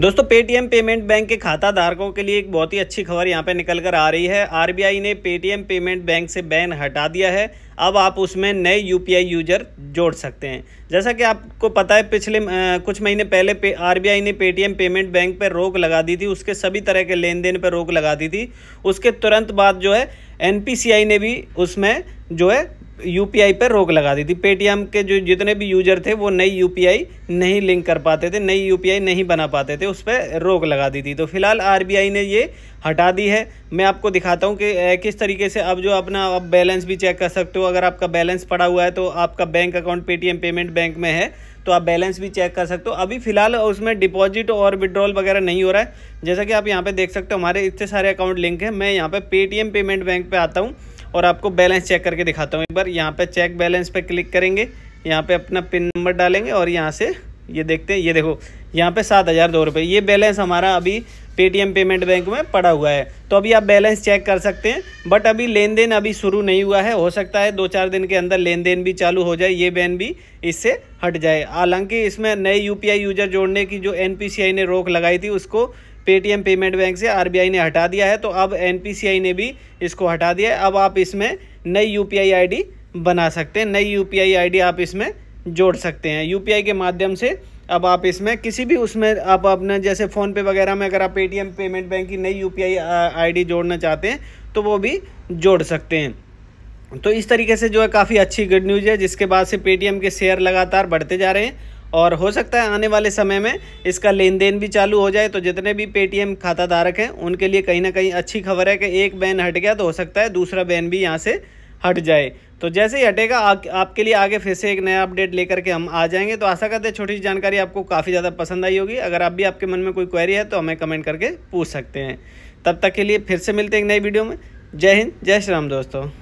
दोस्तों Paytm payment bank के खाता धारकों के लिए एक बहुत ही अच्छी खबर यहाँ पे निकल कर आ रही है आरबीआई ने पेटीएम पेमेंट बैंक से बैन हटा दिया है अब आप उसमें नए यूपीआई यूजर जोड़ सकते हैं जैसा कि आपको पता है पिछले आ, कुछ महीने पहले पे, आरबीआई ने पेटीएम पेमेंट बैंक पर पे रोक लगा दी थी उसके सभी तरह के लेन देन पर रोक लगा दी थी उसके तुरंत बाद जो है एन ने भी उसमें जो है यूपीआई पर रोक लगा दी थी पेटीएम के जो जितने भी यूजर थे वो नई यूपीआई नहीं लिंक कर पाते थे नई यूपीआई नहीं बना पाते थे उस पर रोक लगा दी थी तो फिलहाल आरबीआई ने ये हटा दी है मैं आपको दिखाता हूँ कि किस तरीके से अब जो अपना आप बैलेंस भी चेक कर सकते हो अगर आपका बैलेंस पड़ा हुआ है तो आपका bank account Paytm payment bank में है तो आप बैलेंस भी चेक कर सकते हो अभी फिलहाल उसमें डिपॉजिट और विड्रॉल वगैरह नहीं हो रहा है जैसा कि आप यहाँ पे देख सकते हो हमारे इतने सारे अकाउंट लिंक हैं मैं यहाँ पे पेटीएम पेमेंट बैंक पे आता हूँ और आपको बैलेंस चेक करके दिखाता हूँ एक बार यहाँ पर चेक बैलेंस पर क्लिक करेंगे यहाँ पर अपना पिन नंबर डालेंगे और यहाँ से ये देखते हैं ये देखो यहाँ पे सात हज़ार दो रुपये ये बैलेंस हमारा अभी पेटीएम पेमेंट बैंक में पड़ा हुआ है तो अभी आप बैलेंस चेक कर सकते हैं बट अभी लेन देन अभी शुरू नहीं हुआ है हो सकता है दो चार दिन के अंदर लेन देन भी चालू हो जाए ये बैन भी इससे हट जाए हालांकि इसमें नए यू यूजर जोड़ने की जो एन ने रोक लगाई थी उसको पेटीएम पेमेंट बैंक से आर ने हटा दिया है तो अब एन ने भी इसको हटा दिया है अब आप इसमें नई यू पी बना सकते हैं नई यू पी आप इसमें जोड़ सकते हैं यू के माध्यम से अब आप इसमें किसी भी उसमें आप अपने जैसे फ़ोनपे वगैरह में अगर आप पेटीएम पेमेंट बैंक की नई यूपीआई आईडी जोड़ना चाहते हैं तो वो भी जोड़ सकते हैं तो इस तरीके से जो है काफ़ी अच्छी गुड न्यूज़ है जिसके बाद से पेटीएम के शेयर लगातार बढ़ते जा रहे हैं और हो सकता है आने वाले समय में इसका लेन देन भी चालू हो जाए तो जितने भी पेटीएम खाताधारक हैं उनके लिए कहीं ना कहीं अच्छी खबर है कि एक बैन हट गया तो हो सकता है दूसरा बैन भी यहाँ से हट जाए तो जैसे ही हटेगा आ, आपके लिए आगे फिर से एक नया अपडेट लेकर के हम आ जाएंगे तो आशा करते हैं छोटी सी जानकारी आपको काफ़ी ज़्यादा पसंद आई होगी अगर आप भी आपके मन में कोई क्वेरी है तो हमें कमेंट करके पूछ सकते हैं तब तक के लिए फिर से मिलते हैं एक नई वीडियो में जय हिंद जय श्री राम दोस्तों